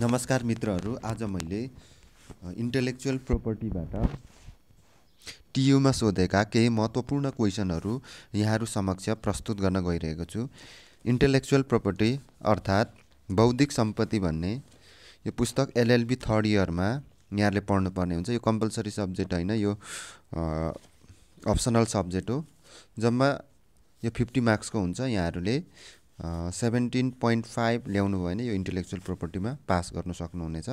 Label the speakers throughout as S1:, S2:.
S1: नमस्कार मित्रहरू आज मैले इन्टेलेक्चुअल प्रोपर्टीबाट टियुमा सोधेका केही महत्त्वपूर्ण क्वेसनहरू यहाँहरू समक्ष प्रस्तुत गर्न गइरहेको छु इन्टेलेक्चुअल प्रोपर्टी अर्थात् बौद्धिक सम्पत्ति भन्ने यो पुस्तक एलएलबी थर्ड इयरमा यहाँहरूले पढ्नुपर्ने हुन्छ यो कम्पलसरी सब्जेक्ट होइन यो अप्सनल सब्जेक्ट हो जम्मा यो फिफ्टी मार्क्सको हुन्छ यहाँहरूले सेभेन्टिन पोइन्ट फाइभ ल्याउनु भयो भने यो इन्टेलेक्चुअल प्रोपर्टीमा पास गर्न सक्नुहुनेछ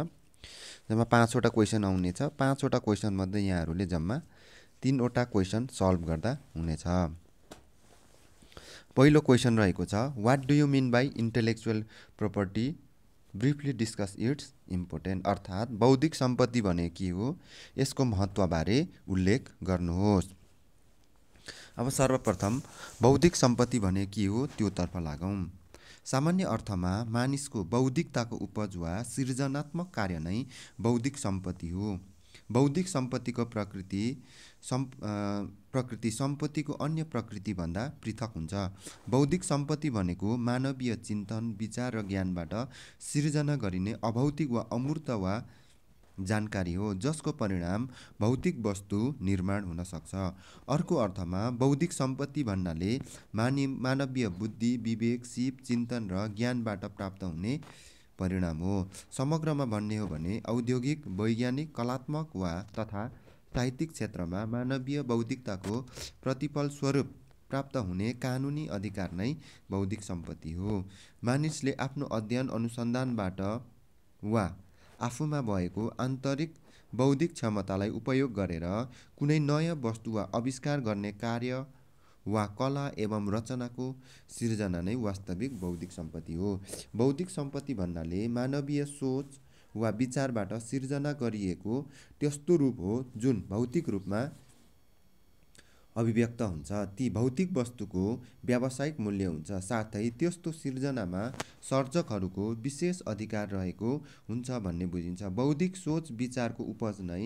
S1: जम्मा पाँचवटा क्वेसन आउनेछ पाँचवटा मध्ये यहाँहरूले जम्मा तिनवटा क्वेसन सल्भ गर्दा हुनेछ पहिलो क्वेसन रहेको छ what do you mean by intellectual property briefly discuss it's important अर्थात् बौद्धिक सम्पत्ति भने के हो यसको महत्त्वबारे उल्लेख गर्नुहोस् अब सर्वप्रथम बौद्धिक सम्पत्ति भने के हो त्योतर्फ लागौँ सामान्य अर्थमा मानिसको बौद्धिकताको उपज वा सृजनात्मक कार्य नै बौद्धिक सम्पत्ति हो बौद्धिक सम्पत्तिको प्रकृति सम् प्रकृति सम्पत्तिको अन्य प्रकृतिभन्दा पृथक हुन्छ बौद्धिक सम्पत्ति भनेको मानवीय चिन्तन विचार र ज्ञानबाट सिर्जना गरिने अभौतिक वा अमूर्त वा जानकारी हो जसको परिणाम भौतिक वस्तु निर्माण हुन सक्छ अर्को अर्थमा बौद्धिक सम्पत्ति भन्नाले मानि मानवीय बुद्धि विवेक सिप चिन्तन र ज्ञानबाट प्राप्त हुने परिणाम हो समग्रमा भन्ने हो भने औद्योगिक वैज्ञानिक कलात्मक वा तथा साहित्यिक क्षेत्रमा मानवीय बौद्धिकताको प्रतिफल स्वरूप प्राप्त हुने कानुनी अधिकार नै बौद्धिक सम्पत्ति हो मानिसले आफ्नो अध्ययन अनुसन्धानबाट वा आफूमा भएको आन्तरिक बौद्धिक क्षमतालाई उपयोग गरेर कुनै नयाँ वस्तु वा आविष्कार गर्ने कार्य वा कला एवं रचनाको सिर्जना नै वास्तविक बौद्धिक सम्पत्ति हो बौद्धिक सम्पत्ति भन्नाले मानवीय सोच वा विचारबाट सिर्जना गरिएको त्यस्तो रूप हो जुन भौतिक रूपमा अभिव्यक्त हुन्छ ती भौतिक वस्तुको व्यावसायिक मूल्य हुन्छ साथै त्यस्तो सिर्जनामा सर्जकहरूको विशेष अधिकार रहेको हुन्छ भन्ने बुझिन्छ बौद्धिक सोच विचारको उपज नै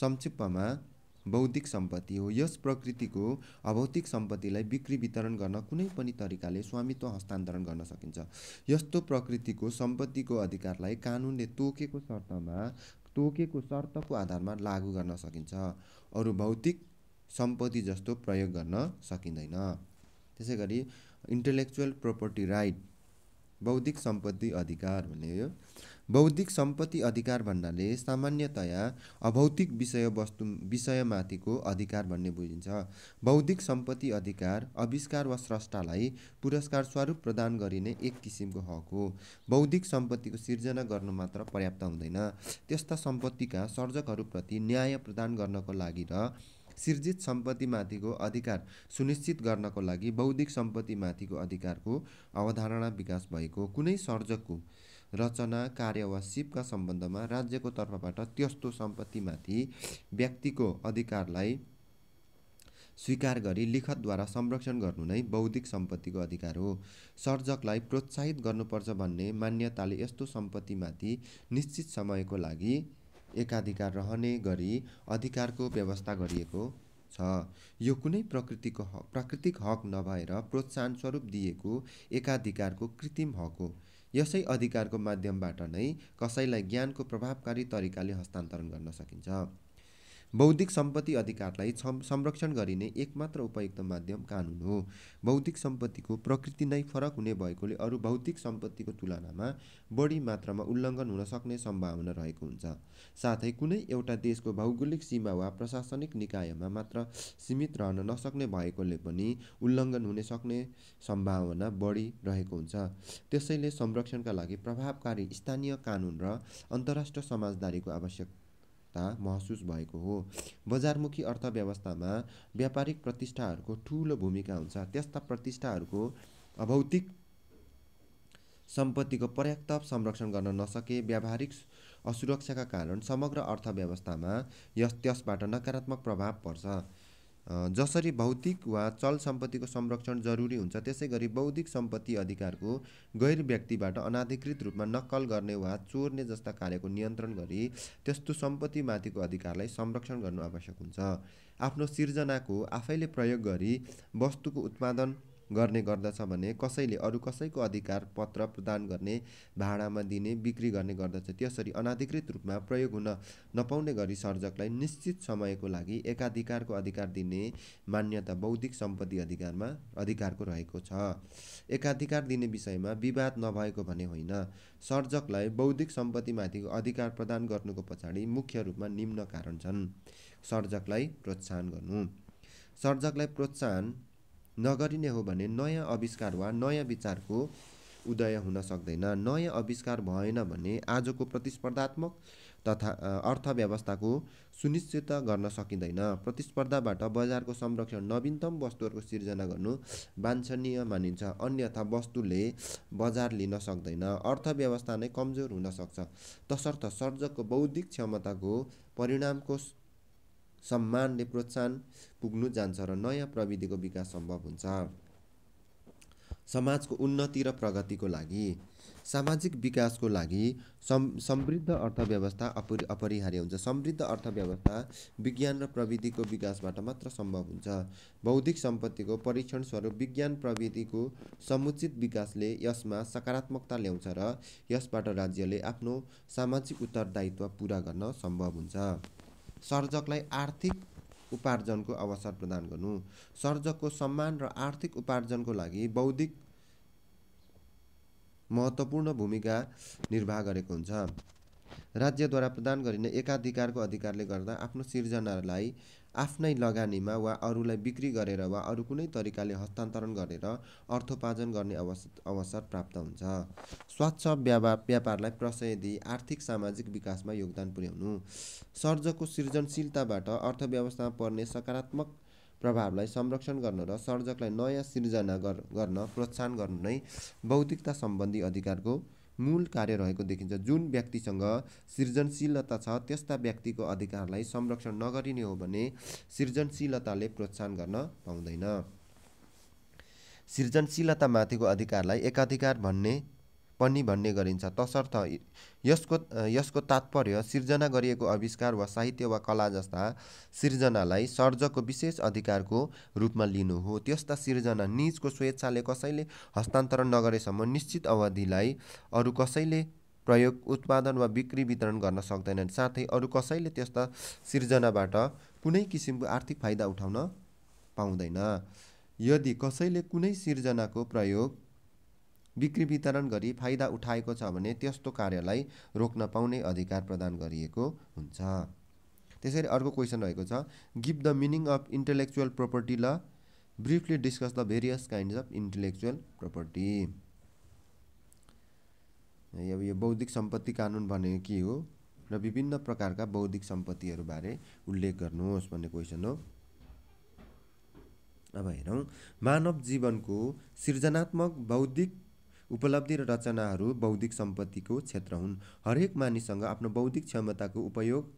S1: संक्षिप्तमा बौद्धिक सम्पत्ति हो यस प्रकृतिको अभौतिक सम्पत्तिलाई बिक्री वितरण गर्न कुनै पनि तरिकाले स्वामित्व हस्तान्तरण गर्न सकिन्छ यस्तो प्रकृतिको सम्पत्तिको अधिकारलाई कानुनले तोकेको शर्तमा तोकेको शर्तको आधारमा लागू गर्न सकिन्छ अरू भौतिक सम्पत्ति जस्तो प्रयोग गर्न सकिँदैन त्यसै गरी इन्टेलेक्चुअल प्रोपर्टी राइट बौद्धिक सम्पत्ति अधिकार भन्ने यो बौद्धिक सम्पत्ति अधिकार भन्नाले सामान्यतया अभौतिक विषय वस्तु विषयमाथिको अधिकार भन्ने बुझिन्छ बौद्धिक सम्पत्ति अधिकार आविष्कार वा स्रष्टालाई पुरस्कार स्वरूप प्रदान गरिने एक किसिमको हक हो बौद्धिक सम्पत्तिको सिर्जना गर्नु मात्र पर्याप्त हुँदैन त्यस्ता सम्पत्तिका सर्जकहरूप्रति न्याय प्रदान गर्नको लागि र सिर्जित सम्पत्तिमाथिको अधिकार सुनिश्चित गर्नको लागि बौद्धिक सम्पत्तिमाथिको अधिकारको अवधारणा विकास भएको कुनै सर्जकको रचना कार्य वा सिपका सम्बन्धमा राज्यको तर्फबाट त्यस्तो सम्पत्तिमाथि व्यक्तिको अधिकारलाई स्वीकार गरी लिखतद्वारा संरक्षण गर्नु नै बौद्धिक सम्पत्तिको अधिकार हो सर्जकलाई प्रोत्साहित गर्नुपर्छ भन्ने मान्यताले यस्तो सम्पत्तिमाथि निश्चित समयको लागि एकाधिकार रहने गरी अधिकारको व्यवस्था गरिएको छ यो कुनै प्रकृतिको हक प्राकृतिक हक नभएर प्रोत्साहन स्वरूप दिएको एकाधिकारको कृत्रिम हक हो यसै अधिकारको माध्यमबाट नै कसैलाई ज्ञानको प्रभावकारी तरिकाले हस्तान्तरण गर्न सकिन्छ बौद्धिक सम्पत्ति अधिकारलाई संरक्षण गरिने एकमात्र उपयुक्त माध्यम कानुन हो बौद्धिक सम्पत्तिको प्रकृति नै फरक हुने भएकोले अरू भौतिक सम्पत्तिको तुलनामा बढी मात्रामा उल्लङ्घन हुन सक्ने सम्भावना रहेको हुन्छ साथै कुनै एउटा देशको भौगोलिक सीमा वा प्रशासनिक निकायमा मात्र सीमित रहन नसक्ने भएकोले पनि उल्लङ्घन हुने सक्ने सम्भावना बढी रहेको हुन्छ त्यसैले संरक्षणका लागि प्रभावकारी स्थानीय कानुन र अन्तर्राष्ट्रिय समाजदारीको आवश्यक आवश्यकता महसुस भएको हो बजारमुखी अर्थव्यवस्थामा व्यापारिक प्रतिष्ठाहरूको ठुलो भूमिका हुन्छ त्यस्ता प्रतिष्ठाहरूको अभौतिक सम्पत्तिको पर्याप्त संरक्षण गर्न नसके व्यावहारिक असुरक्षाका कारण समग्र अर्थव्यवस्थामा यस त्यसबाट नकारात्मक प्रभाव पर्छ जसरी भौतिक वा चल सम्पत्तिको संरक्षण जरुरी हुन्छ त्यसै गरी बौद्धिक सम्पत्ति अधिकारको गैर व्यक्तिबाट अनाधिकृत रूपमा नक्कल गर्ने वा चोर्ने जस्ता कार्यको नियन्त्रण गरी त्यस्तो सम्पत्तिमाथिको अधिकारलाई संरक्षण गर्नु आवश्यक हुन्छ आफ्नो सिर्जनाको आफैले प्रयोग गरी वस्तुको उत्पादन गर्ने गर्दछ भने कसैले अरू कसैको अधिकार पत्र प्रदान गर्ने भाडामा दिने बिक्री गर्ने गर्दछ त्यसरी अनाधिकृत रूपमा प्रयोग हुन नपाउने गरी सर्जकलाई निश्चित समयको लागि एकाधिकारको अधिकार दिने मान्यता बौद्धिक सम्पत्ति अधिकारमा अधिकारको रहेको छ एकाधिकार दिने विषयमा विवाद नभएको भने होइन सर्जकलाई बौद्धिक सम्पत्तिमाथिको अधिकार प्रदान गर्नुको पछाडि मुख्य रूपमा निम्न कारण छन् सर्जकलाई प्रोत्साहन गर्नु सर्जकलाई प्रोत्साहन नगरिने हो भने नयाँ आविष्कार वा नयाँ विचारको उदय हुन सक्दैन नयाँ आविष्कार भएन भने आजको प्रतिस्पर्धात्मक तथा अर्थव्यवस्थाको सुनिश्चित गर्न सकिँदैन प्रतिस्पर्धाबाट बजारको संरक्षण नवीनतम वस्तुहरूको सिर्जना गर्नु वाञ्छनीय मानिन्छ अन्यथा वस्तुले बजार लिन सक्दैन अर्थव्यवस्था नै कमजोर हुन सक्छ तसर्थ सर्जकको बौद्धिक क्षमताको परिणामको सम्मानले प्रोत्साहन पुग्नु जान्छ र नयाँ प्रविधिको विकास सम्भव हुन्छ समाजको उन्नति र प्रगतिको लागि सामाजिक विकासको लागि समृद्ध अर्थव्यवस्था अपरि अपरिहार्य हुन्छ समृद्ध अर्थव्यवस्था विज्ञान र प्रविधिको विकासबाट मात्र सम्भव हुन्छ बौद्धिक सम्पत्तिको परीक्षण स्वरूप विज्ञान प्रविधिको समुचित विकासले यसमा सकारात्मकता ल्याउँछ र यसबाट राज्यले आफ्नो सामाजिक उत्तरदायित्व पुरा गर्न सम्भव हुन्छ सर्जकलाई आर्थिक उपार्जनको अवसर प्रदान गर्नु सर्जकको सम्मान र आर्थिक उपार्जनको लागि बौद्धिक महत्त्वपूर्ण भूमिका निर्वाह गरेको हुन्छ राज्यद्वारा प्रदान गरिने एकाधिकारको अधिकारले गर्दा आफ्नो सिर्जनालाई आफ्नै लगानीमा वा अरूलाई बिक्री गरेर वा अरू कुनै तरिकाले हस्तान्तरण गरेर अर्थोपार्जन गर्ने अवस अवसर प्राप्त हुन्छ स्वच्छ व्यापार व्यापारलाई प्रशय दिई आर्थिक सामाजिक विकासमा योगदान पुर्याउनु सर्जको सृजनशीलताबाट अर्थव्यवस्थामा पर्ने सकारात्मक प्रभावलाई संरक्षण गर्न र सर्जकलाई नयाँ सिर्जना गर्न प्रोत्साहन गर्नु नै बौद्धिकता सम्बन्धी अधिकारको मूल कार्य रहेको देखिन्छ जुन व्यक्तिसँग सृजनशीलता छ त्यस्ता व्यक्तिको अधिकारलाई संरक्षण नगरिने हो भने सृजनशीलताले प्रोत्साहन गर्न पाउँदैन माथिको अधिकारलाई एकाधिकार भन्ने पनि भन्ने गरिन्छ तसर्थ यसको यसको तात्पर्य सिर्जना गरिएको आविष्कार वा साहित्य वा कला जस्ता सिर्जनालाई सर्जकको विशेष अधिकारको रूपमा लिनु हो त्यस्ता सिर्जना निजको स्वेच्छाले कसैले हस्तान्तरण नगरेसम्म निश्चित अवधिलाई अरू कसैले प्रयोग उत्पादन वा बिक्री वितरण गर्न सक्दैनन् साथै अरू कसैले त्यस्ता सिर्जनाबाट कुनै किसिमको आर्थिक फाइदा उठाउन पाउँदैन यदि कसैले कुनै सिर्जनाको प्रयोग बिक्री वितरण गरी फाइदा उठाएको छ भने त्यस्तो कार्यलाई रोक्न पाउने अधिकार प्रदान गरिएको हुन्छ त्यसरी अर्को क्वेसन रहेको छ give the meaning of intellectual property law briefly discuss the various kinds of intellectual property अब यो बौद्धिक सम्पत्ति कानुन भनेको के हो र विभिन्न प्रकारका बौद्धिक सम्पत्तिहरूबारे उल्लेख गर्नुहोस् भन्ने क्वेसन हो अब हेरौँ मानव जीवनको सृजनात्मक बौद्धिक उपलब्धि र रचनाहरू बौद्धिक सम्पत्तिको क्षेत्र हुन् हरेक मानिससँग आफ्नो बौद्धिक क्षमताको उपयोग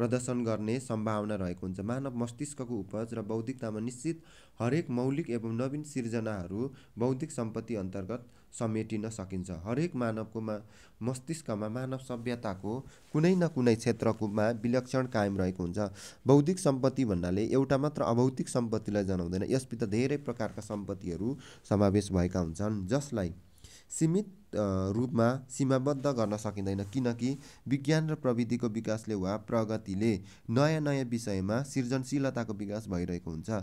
S1: प्रदर्शन गर्ने सम्भावना रहेको हुन्छ मानव मस्तिष्कको उपज र बौद्धिकतामा निश्चित हरेक मौलिक एवं नवीन सिर्जनाहरू बौद्धिक सम्पत्ति अन्तर्गत समेटिन सकिन्छ हरेक मानवकोमा मस्तिष्कमा मानव सभ्यताको कुनै न कुनै क्षेत्रकोमा विलक्षण कायम रहेको हुन्छ बौद्धिक सम्पत्ति भन्नाले एउटा मात्र अभौतिक सम्पत्तिलाई जनाउँदैन यसभित्र धेरै प्रकारका सम्पत्तिहरू समावेश भएका हुन्छन् जसलाई सीमित रूपमा सीमाबद्ध गर्न सकिँदैन किनकि विज्ञान र प्रविधिको विकासले वा प्रगतिले नयाँ नयाँ विषयमा सृजनशीलताको विकास भइरहेको हुन्छ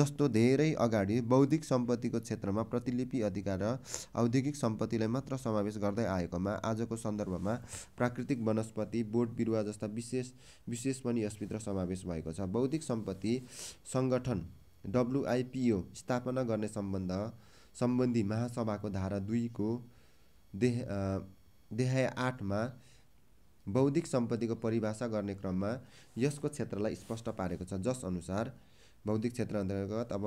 S1: जस्तो धेरै अगाडि बौद्धिक सम्पत्तिको क्षेत्रमा प्रतिलिपि अधिकार र औद्योगिक सम्पत्तिलाई मात्र समावेश गर्दै आएकोमा आजको सन्दर्भमा प्राकृतिक वनस्पति बोट बिरुवा जस्ता विशेष विशेष पनि यसभित्र समावेश भएको छ बौद्धिक सम्पत्ति सङ्गठन डब्लुआइपिओ स्थापना गर्ने सम्बन्ध सम्बन्धी महासभाको धारा दुईको देह देहाय आठमा बौद्धिक सम्पत्तिको परिभाषा गर्ने क्रममा यसको क्षेत्रलाई स्पष्ट पारेको छ जसअनुसार बौद्धिक क्षेत्र अन्तर्गत अब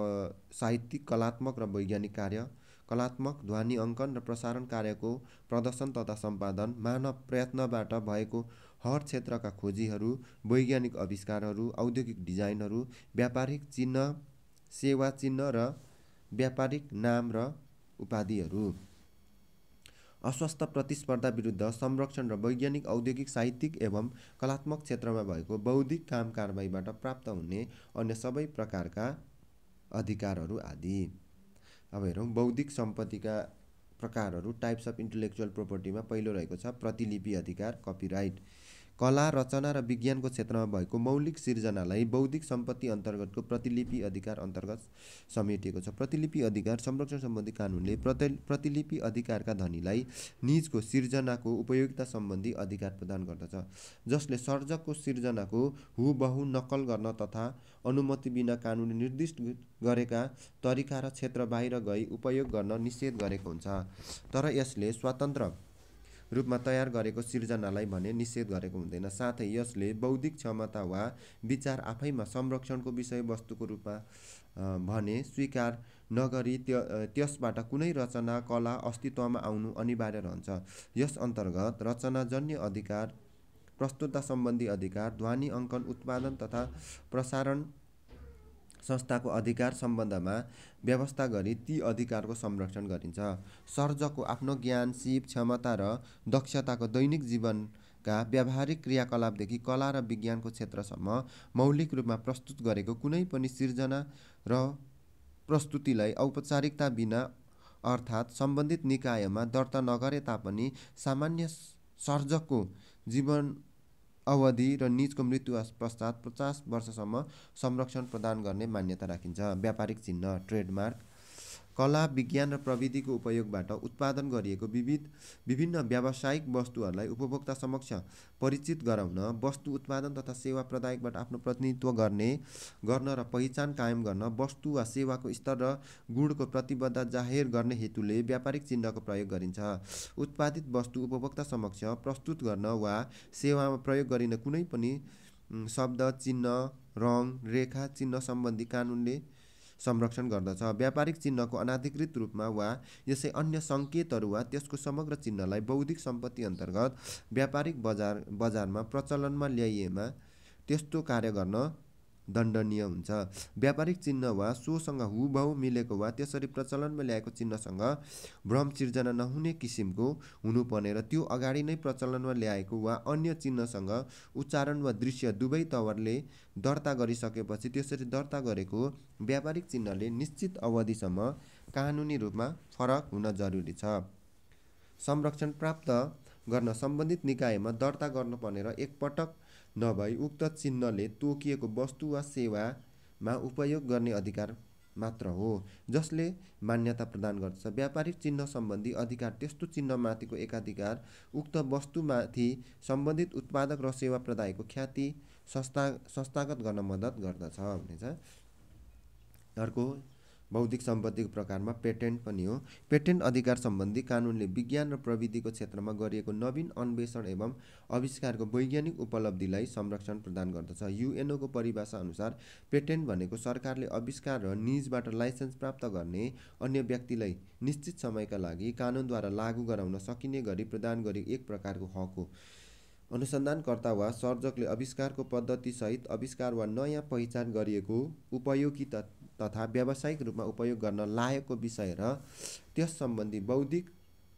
S1: साहित्यिक कलात्मक र वैज्ञानिक कार्य कलात्मक ध्वनि अङ्कन र प्रसारण कार्यको प्रदर्शन तथा सम्पादन मानव प्रयत्नबाट भएको हर क्षेत्रका खोजीहरू वैज्ञानिक आविष्कारहरू औद्योगिक डिजाइनहरू व्यापारिक चिह्न सेवा चिह्न र व्यापारिक नाम र उपाधिहरू अस्वस्थ प्रतिस्पर्धा विरुद्ध संरक्षण र वैज्ञानिक औद्योगिक साहित्यिक एवं कलात्मक क्षेत्रमा भएको बौद्धिक काम कारवाहीबाट प्राप्त हुने अन्य सबै प्रकारका अधिकारहरू आदि अब हेरौँ बौद्धिक सम्पत्तिका प्रकारहरू टाइप्स अफ इन्टेलेक्चुअल प्रोपर्टीमा पहिलो रहेको छ प्रतिलिपि अधिकार कपिराइट कला रचना र विज्ञानको क्षेत्रमा भएको मौलिक सिर्जनालाई बौद्धिक सम्पत्ति अन्तर्गतको प्रतिलिपि अधिकार अन्तर्गत समेटिएको छ प्रतिलिपि अधिकार संरक्षण सम्बन्धी कानुनले प्रति प्रतिलिपि अधिकारका धनीलाई निजको सिर्जनाको उपयोगिता सम्बन्धी अधिकार प्रदान गर्दछ जसले सर्जकको सिर्जनाको हुबहु नक्कल गर्न तथा अनुमति बिना कानुनले निर्दिष्ट गरेका तरिका र क्षेत्र बाहिर गई उपयोग गर्न निषेध गरेको हुन्छ तर यसले स्वतन्त्र रूपमा तयार गरेको सिर्जनालाई भने निषेध गरेको हुँदैन साथै यसले बौद्धिक क्षमता वा विचार आफैमा संरक्षणको विषयवस्तुको रूपमा भने स्वीकार नगरी त्यसबाट कुनै रचना कला अस्तित्वमा आउनु अनिवार्य रहन्छ यस अन्तर्गत रचनाजन्य अधिकार प्रस्तुतता सम्बन्धी अधिकार ध्वनि अङ्कन उत्पादन तथा प्रसारण संस्थाको अधिकार सम्बन्धमा व्यवस्था गरी ती अधिकारको संरक्षण गरिन्छ सर्जकको आफ्नो ज्ञान सिप क्षमता र दक्षताको दैनिक जीवनका व्यावहारिक क्रियाकलापदेखि कला र विज्ञानको क्षेत्रसम्म मौलिक रूपमा प्रस्तुत गरेको कुनै पनि सिर्जना र प्रस्तुतिलाई औपचारिकता बिना अर्थात् सम्बन्धित निकायमा दर्ता नगरे तापनि सामान्य सर्जकको जीवन अवधि र निजको मृत्यु पश्चात पचास वर्षसम्म संरक्षण प्रदान गर्ने मान्यता राखिन्छ व्यापारिक चिन्ह ट्रेडमार्क कला विज्ञान र प्रविधिको उपयोगबाट उत्पादन गरिएको विविध विभिन्न व्यावसायिक वस्तुहरूलाई उपभोक्ता समक्ष परिचित गराउन वस्तु उत्पादन तथा सेवा प्रदायकबाट आफ्नो प्रतिनिधित्व गर्ने गर्न र पहिचान कायम गर्न वस्तु वा सेवाको स्तर र गुणको प्रतिबद्धता जाहेर गर्ने हेतुले व्यापारिक चिन्हको प्रयोग गरिन्छ उत्पादित वस्तु उपभोक्ता समक्ष प्रस्तुत गर्न वा सेवामा प्रयोग गरिने कुनै पनि शब्द चिन्ह रङ रेखा चिन्ह सम्बन्धी कानुनले संरक्षण गर्दछ व्यापारिक चिन्हको अनाधिकृत रूपमा वा यसै अन्य सङ्केतहरू वा त्यसको समग्र चिन्हलाई बौद्धिक सम्पत्ति अन्तर्गत व्यापारिक बजार बजारमा प्रचलनमा ल्याइएमा त्यस्तो कार्य गर्न दण्डनीय हुन्छ व्यापारिक चिन्ह वा सोसँग हुबाउ मिलेको वा त्यसरी प्रचलनमा ल्याएको चिन्हसँग भ्रम सिर्जना नहुने किसिमको हुनुपर्ने र त्यो अगाडि नै प्रचलनमा ल्याएको वा अन्य चिन्हसँग उच्चारण वा दृश्य दुवै तवरले दर्ता गरिसकेपछि त्यसरी दर्ता गरेको व्यापारिक चिन्हले निश्चित अवधिसम्म कानुनी रूपमा फरक हुन जरुरी छ संरक्षण प्राप्त गर्न सम्बन्धित निकायमा दर्ता गर्नुपर्ने र एकपटक नभई उक्त चिन्हले तोकिएको वस्तु वा सेवामा उपयोग गर्ने अधिकार मात्र हो जसले मान्यता प्रदान गर्दछ व्यापारिक चिन्ह सम्बन्धी अधिकार त्यस्तो चिह्नमाथिको एकाधिकार उक्त वस्तुमाथि सम्बन्धित उत्पादक र सेवा प्रदायको ख्याति संस्था संस्थागत गर्न मद्दत गर्दछ भने अर्को बौद्धिक सम्पत्तिको प्रकारमा पेटेन्ट पनि हो पेटेन्ट अधिकार सम्बन्धी कानुनले विज्ञान र प्रविधिको क्षेत्रमा गरिएको नवीन अन्वेषण एवं आविष्कारको वैज्ञानिक उपलब्धिलाई संरक्षण प्रदान गर्दछ युएनओको परिभाषा अनुसार पेटेन्ट भनेको सरकारले आविष्कार र निजबाट लाइसेन्स प्राप्त गर्ने अन्य व्यक्तिलाई निश्चित समयका लागि कानुनद्वारा लागू गराउन सकिने गरी प्रदान गरिएको एक प्रकारको हक हो अनुसन्धानकर्ता वा सर्जकले आविष्कारको पद्धतिसहित आविष्कार वा नयाँ पहिचान गरिएको उपयोगिता तथा व्यावसायिक रूपमा उपयोग गर्न लायकको विषय र त्यस सम्बन्धी बौद्धिक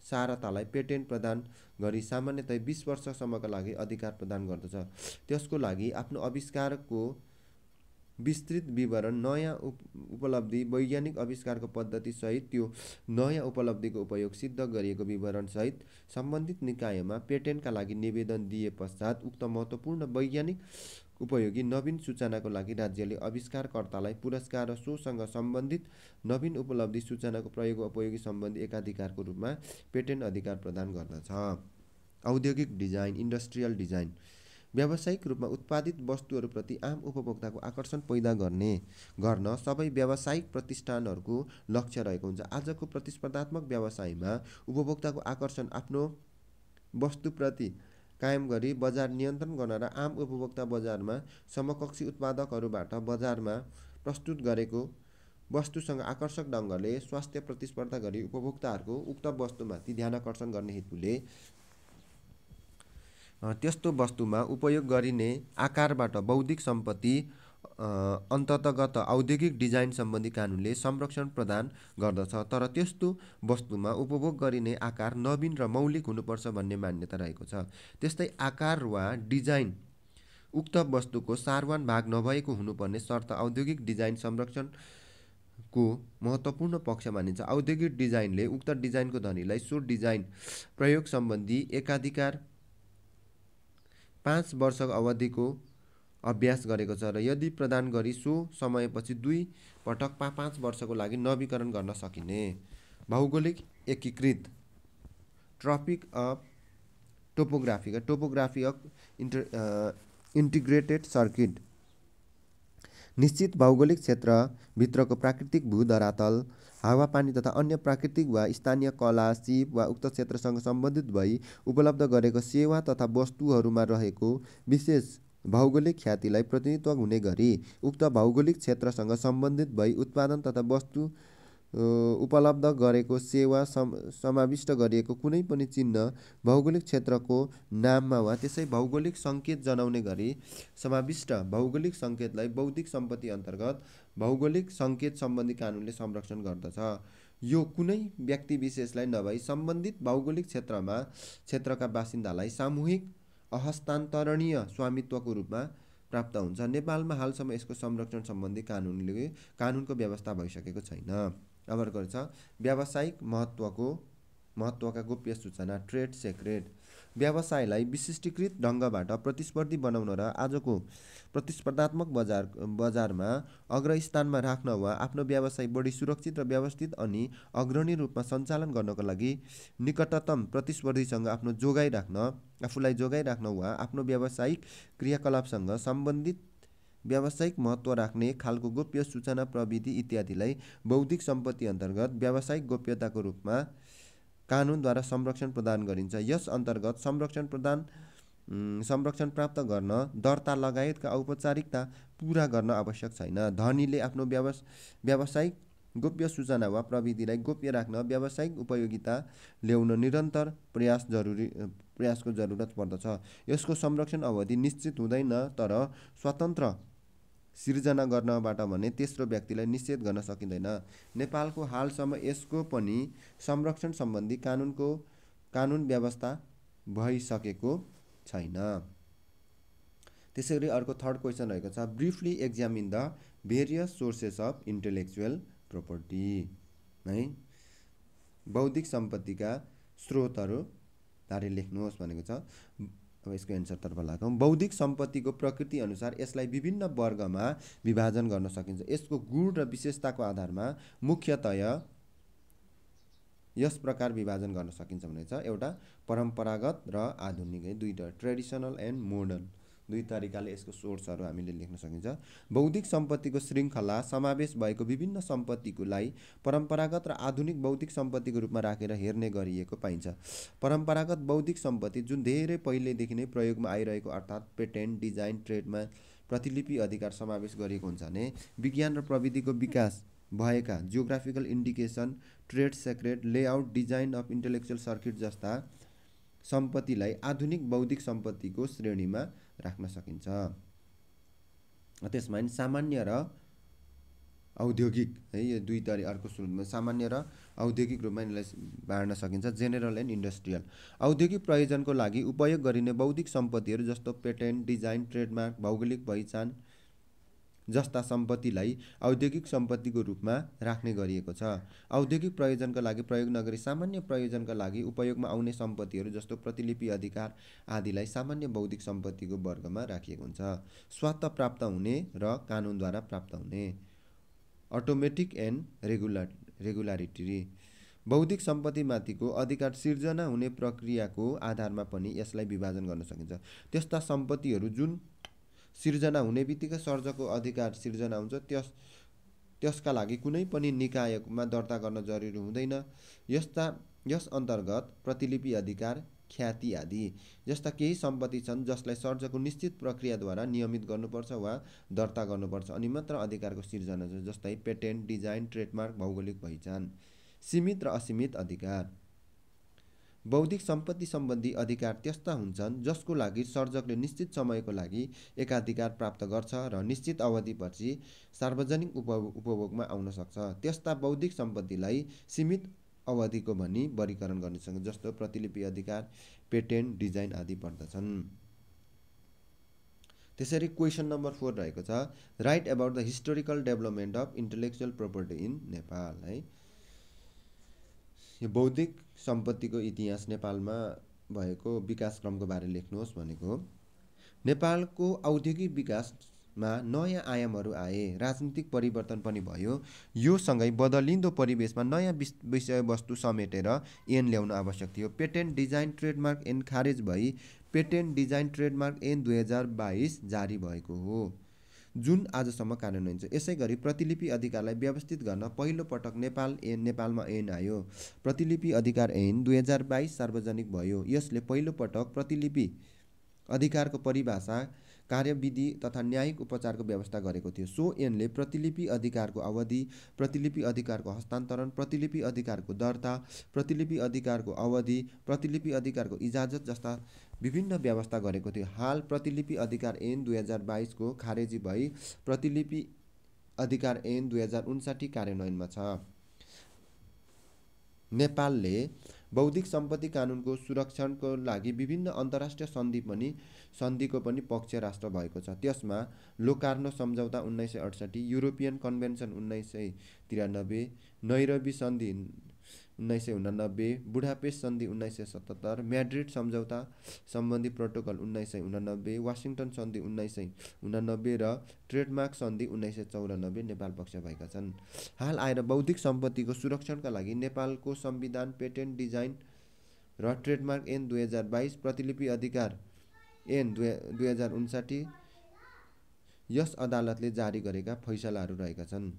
S1: सारतालाई पेटेन्ट प्रदान गरी सामान्यतया बिस वर्षसम्मका लागि अधिकार प्रदान गर्दछ त्यसको लागि आफ्नो आविष्कारको विस्तृत विवरण नयाँ उपलब्धि वैज्ञानिक आविष्कारको पद्धतिसहित त्यो नयाँ उपलब्धिको उपयोग सिद्ध गरिएको विवरणसहित सम्बन्धित निकायमा पेटेन्टका लागि निवेदन दिए पश्चात उक्त महत्त्वपूर्ण वैज्ञानिक उपयोगी नवीन सूचनाको लागि राज्यले आविष्कारकर्तालाई पुरस्कार र सोसँग सम्बन्धित नवीन उपलब्धि सूचनाको प्रयोग उपयोगी सम्बन्धी एकाधिकारको रूपमा पेटेन्ट अधिकार प्रदान गर्दछ औद्योगिक डिजाइन इन्डस्ट्रियल डिजाइन व्यावसायिक रूपमा उत्पादित वस्तुहरूप्रति आम उपभोक्ताको आकर्षण पैदा गर्ने गर्न सबै व्यावसायिक प्रतिष्ठानहरूको लक्ष्य रहेको हुन्छ आजको प्रतिस्पर्धात्मक व्यवसायमा उपभोक्ताको आकर्षण आफ्नो वस्तुप्रति कायम गरी बजार नियन्त्रण गर्न र आम उपभोक्ता बजारमा समकक्षी उत्पादकहरूबाट बजारमा प्रस्तुत गरेको वस्तुसँग आकर्षक ढङ्गले स्वास्थ्य प्रतिस्पर्धा गरी उपभोक्ताहरूको उक्त वस्तुमाथि ध्यान आकर्षण गर्ने हेतुले त्यस्तो वस्तुमा उपयोग गरिने आकारबाट बौद्धिक सम्पत्ति अन्ततगत औद्योगिक डिजाइन सम्बन्धी कानुनले संरक्षण प्रदान गर्दछ तर त्यस्तो वस्तुमा उपभोग गरिने आकार नवीन र मौलिक हुनुपर्छ भन्ने मान्यता रहेको छ त्यस्तै आकार वा डिजाइन उक्त वस्तुको सारवान भाग नभएको हुनुपर्ने शर्त औद्योगिक डिजाइन संरक्षणको महत्त्वपूर्ण पक्ष मानिन्छ औद्योगिक डिजाइनले उक्त डिजाइनको धनीलाई सो डिजाइन प्रयोग सम्बन्धी एकाधिकार पाँच वर्ष अवधिको अभ्यास गरेको छ र यदि प्रदान गरी सो समयपछि दुई पटक पा पाँच वर्षको लागि नवीकरण गर्न सकिने भौगोलिक एकीकृत tropic of topography topography of inter integrated circuit निश्चित भौगोलिक क्षेत्रभित्रको प्राकृतिक भूधरातल हावापानी तथा अन्य प्राकृतिक वा स्थानीय कला सिप वा उक्त क्षेत्रसँग सम्बन्धित भई उपलब्ध गरेको सेवा तथा वस्तुहरूमा रहेको विशेष भौगोलिक ख्यातिलाई प्रतिनिधित्व हुने गरी उक्त भौगोलिक क्षेत्रसँग सम्बन्धित भई उत्पादन तथा वस्तु उपलब्ध गरेको सेवा सम समाविष्ट गरिएको कुनै पनि चिन्ह भौगोलिक क्षेत्रको नाममा वा त्यसै भौगोलिक सङ्केत जनाउने गरी समाविष्ट भौगोलिक सङ्केतलाई बौद्धिक सम्पत्ति अन्तर्गत भौगोलिक सङ्केत सम्बन्धी कानुनले संरक्षण गर्दछ यो कुनै व्यक्ति विशेषलाई नभई सम्बन्धित भौगोलिक क्षेत्रमा क्षेत्रका बासिन्दालाई सामूहिक अहस्तान्तरणीय स्वामित्वको रूपमा प्राप्त हुन्छ नेपालमा हालसम्म यसको संरक्षण सम्बन्धी कानुनले कानुनको व्यवस्था भइसकेको छैन कभर गर्छ व्यावसायिक महत्त्वको महत्त्वका गोप्य सूचना ट्रेड सेक्रेट व्यवसायलाई विशिष्टीकृत ढङ्गबाट प्रतिस्पर्धी बनाउन र आजको प्रतिस्पर्धात्मक बजार बजारमा अग्रस्थानमा राख्न वा आफ्नो व्यवसाय बढी सुरक्षित र व्यवस्थित अनि अग्रणी रूपमा सञ्चालन गर्नको लागि निकटतम प्रतिस्पर्धीसँग आफ्नो जोगाइराख्न आफूलाई जोगाइराख्न वा आफ्नो व्यावसायिक क्रियाकलापसँग सम्बन्धित व्यावसायिक महत्त्व राख्ने खालको गोप्य सूचना प्रविधि इत्यादिलाई बौद्धिक सम्पत्ति अन्तर्गत व्यावसायिक गोप्यताको रूपमा कानुनद्वारा संरक्षण प्रदान गरिन्छ यस अन्तर्गत संरक्षण प्रदान संरक्षण प्राप्त गर्न दर्ता लगायतका औपचारिकता पुरा गर्न आवश्यक छैन धनीले आफ्नो व्यावस व्यावसायिक गोप्य सूचना वा प्रविधिलाई गोप्य राख्न व्यावसायिक उपयोगिता ल्याउन निरन्तर प्रयास जरुरी प्रयासको जरुरत पर्दछ यसको संरक्षण अवधि निश्चित हुँदैन तर स्वतन्त्र सिर्जना गर्नबाट भने तेस्रो व्यक्तिलाई निषेध गर्न सकिँदैन नेपालको हालसम्म यसको पनि संरक्षण सम्बन्धी कानुनको कानुन व्यवस्था भइसकेको छैन त्यसै गरी अर्को थर्ड क्वेसन रहेको छ briefly examine the various sources of intellectual property है बौद्धिक सम्पत्तिका स्रोतहरूबारे लेख्नुहोस् भनेको छ यसको एन्सरतर्फ लागौँ बौद्धिक सम्पत्तिको अनुसार यसलाई विभिन्न वर्गमा विभाजन गर्न सकिन्छ यसको गुण र विशेषताको आधारमा मुख्यतया यस प्रकार विभाजन गर्न सकिन्छ भने चाहिँ एउटा परम्परागत र आधुनिक है दुईवटा ट्रेडिसनल एन्ड मोडर्न दुई तरिकाले यसको सोर्सहरू हामीले लेख्न सकिन्छ बौद्धिक सम्पत्तिको श्रृङ्खला समावेश भएको विभिन्न सम्पत्तिकोलाई परम्परागत र आधुनिक बौद्धिक सम्पत्तिको रूपमा राखेर हेर्ने गरिएको पाइन्छ परम्परागत बौद्धिक सम्पत्ति जुन धेरै पहिलेदेखि नै प्रयोगमा आइरहेको अर्थात् पेटेन्ट डिजाइन ट्रेडमा प्रतिलिपि अधिकार समावेश गरिएको हुन्छ भने विज्ञान र प्रविधिको विकास भएका geographical indication trade secret layout design of intellectual circuit जस्ता सम्पत्तिलाई आधुनिक बौद्धिक सम्पत्तिको श्रेणीमा राख्न सकिन्छ त्यसमा सामान्य र औद्योगिक है यो दुई तरी अर्को स्रोतमा सामान्य र औद्योगिक रूपमा यसलाई बाँड्न सकिन्छ जेनेरल एन्ड इन्डस्ट्रियल औद्योगिक प्रयोजनको लागि उपयोग गरिने बौद्धिक सम्पत्तिहरू जस्तो पेटेन्ट डिजाइन ट्रेडमार्क भौगोलिक पहिचान जस्ता सम्पत्तिलाई औद्योगिक सम्पत्तिको रूपमा राख्ने गरिएको छ औद्योगिक प्रयोजनका लागि प्रयोग नगरी सामान्य प्रयोजनका लागि उपयोगमा आउने सम्पत्तिहरू जस्तो प्रतिलिपि अधिकार आदिलाई सामान्य बौद्धिक सम्पत्तिको वर्गमा राखिएको हुन्छ स्वात प्राप्त हुने र कानुनद्वारा प्राप्त हुने अटोमेटिक एन्ड रेगुला रेगुलारिटी बौद्धिक सम्पत्तिमाथिको अधिकार सिर्जना हुने प्रक्रियाको आधारमा पनि यसलाई विभाजन गर्न सकिन्छ त्यस्ता सम्पत्तिहरू जुन सिर्जना हुने बित्तिकै सर्जकको अधिकार सिर्जना हुन्छ त्यस त्यसका लागि कुनै पनि निकायमा दर्ता गर्न जरुरी हुँदैन यस्ता यस अन्तर्गत प्रतिलिपि अधिकार ख्याति आदि जस्ता केही सम्पत्ति छन् जसलाई सर्जको निश्चित प्रक्रियाद्वारा नियमित गर्नुपर्छ वा दर्ता गर्नुपर्छ अनि मात्र अधिकारको सिर्जना छ जस्तै पेटेन्ट डिजाइन ट्रेडमार्क भौगोलिक पहिचान सीमित र असीमित अधिकार बौद्धिक सम्पत्ति सम्बन्धी अधिकार त्यस्ता हुन्छन् जसको लागि सर्जकले निश्चित समयको लागि एकाधिकार प्राप्त गर्छ र निश्चित अवधिपछि सार्वजनिक उपभोगमा आउन सक्छ त्यस्ता बौद्धिक सम्पत्तिलाई सीमित अवधिको भनी वर्गीकरण गर्न सक्छ जस्तो प्रतिलिपि अधिकार पेटेन्ट डिजाइन आदि पर्दछन् त्यसरी क्वेसन नम्बर फोर रहेको छ write about the historical development of intellectual property in Nepal है यो बौद्धिक सम्पत्तिको इतिहास नेपालमा भएको विकासक्रमको बारे लेख्नुहोस् भनेको नेपालको औद्योगिक विकासमा नयाँ आयामहरू आए राजनीतिक परिवर्तन पनि भयो यो सँगै बदलिँदो परिवेशमा नयाँ विषयवस्तु समेटेर एन ल्याउनु आवश्यक थियो पेटेन्ट डिजाइन ट्रेडमार्क एन खारेज भई पेटेन्ट डिजाइन ट्रेडमार्क एन दुई हजार बाइस जारी भएको हो जुन आजसम्म कार्यान्वयन छ यसै गरी प्रतिलिपि अधिकारलाई व्यवस्थित गर्न पहिलो पटक नेपाल ऐन नेपालमा ऐन आयो प्रतिलिपि अधिकार ऐन दुई हजार बाइस सार्वजनिक भयो यसले पहिलो पटक प्रतिलिपि अधिकारको परिभाषा कार्यविधि तथा न्यायिक उपचारको व्यवस्था गरेको थियो सो ऐनले प्रतिलिपि अधिकारको अवधि प्रतिलिपि अधिकारको हस्तान्तरण प्रतिलिपि अधिकारको दर्ता प्रतिलिपि अधिकारको अवधि प्रतिलिपि अधिकारको इजाजत जस्ता विभिन्न व्यवस्था गरेको थियो हाल प्रतिलिपि अधिकार ऐन दुई हजार बाइसको खारेजी भई प्रतिलिपि अधिकार ऐन दुई हजार उन्साठी कार्यान्वयनमा छ नेपालले बौद्धिक सम्पत्ति कानुनको सुरक्षणको लागि विभिन्न अन्तर्राष्ट्रिय सन्धि पनि सन्धिको पनि पक्ष राष्ट्र भएको छ त्यसमा लोकार्नो सम्झौता उन्नाइस सय अडसठी युरोपियन कन्भेन्सन उन्नाइस सय त्रियानब्बे नैरबी सन्धि उन्नाइस सय उनानब्बे बुढापेस सन्धि उन्नाइस सय सतहत्तर म्याड्रिड सम्झौता सम्बन्धी प्रोटोकल उन्नाइस सय उनानब्बे वासिङटन सन्धि उन्नाइस सय उनानब्बे र ट्रेडमार्क सन्धि उन्नाइस सय चौरानब्बे नेपाल पक्ष भएका छन् हाल आएर बौद्धिक सम्पत्तिको सुरक्षणका लागि नेपालको संविधान पेटेन्ट डिजाइन र ट्रेडमार्क एन दुई हजार बाइस प्रतिलिपि अधिकार एन दुई दुई हजार उन्साठी यस अदालतले जारी गरेका फैसलाहरू रहेका छन्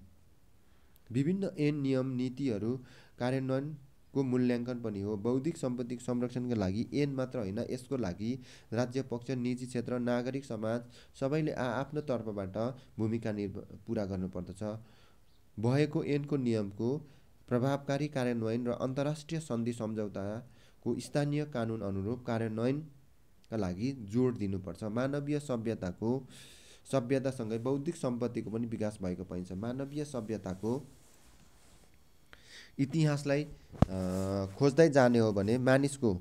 S1: विभिन्न एन नियम नीतिहरू कार्यान्वयनको मूल्याङ्कन पनि हो बौद्धिक सम्पत्ति संरक्षणका लागि ऐन मात्र होइन यसको लागि राज्य पक्ष निजी क्षेत्र नागरिक समाज सबैले आआफ्नो तर्फबाट भूमिका निर् पुरा गर्नुपर्दछ भएको ऐनको नियमको प्रभावकारी कार्यान्वयन र अन्तर्राष्ट्रिय सन्धि सम्झौताको स्थानीय कानुन अनुरूप कार्यान्वयनका लागि जोड दिनुपर्छ मानवीय सभ्यताको सभ्यतासँगै बौद्धिक सम्पत्तिको पनि विकास भएको पाइन्छ मानवीय सभ्यताको इतिहासलाई खोज्दै जाने हो भने मानिसको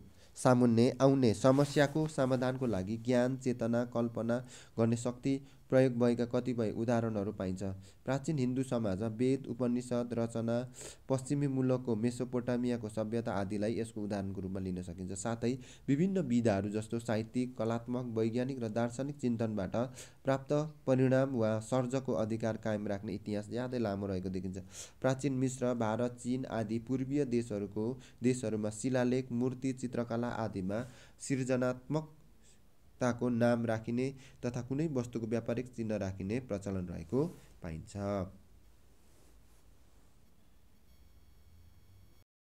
S1: सामुन्ने आउने समस्याको समाधानको लागि ज्ञान चेतना कल्पना गर्ने शक्ति प्रयोग भएका कतिपय उदाहरणहरू पाइन्छ प्राचीन हिन्दू समाज वेद उपनिषद रचना पश्चिमी मुलकको मेसोपोटामियाको सभ्यता आदिलाई यसको उदाहरणको रूपमा लिन सकिन्छ साथै विभिन्न विधाहरू जस्तो साहित्यिक कलात्मक वैज्ञानिक र दार्शनिक चिन्तनबाट प्राप्त परिणाम वा सर्जको अधिकार कायम राख्ने इतिहास ज्यादै लामो रहेको देखिन्छ प्राचीन मिश्र भारत चिन आदि पूर्वीय देशहरूको देशहरूमा शिलालेख मूर्ति चित्रकला आदिमा सृजनात्मक ताको नाम राखिने तथा कुनै वस्तुको व्यापारिक चिह्न राखिने प्रचलन रहेको पाइन्छ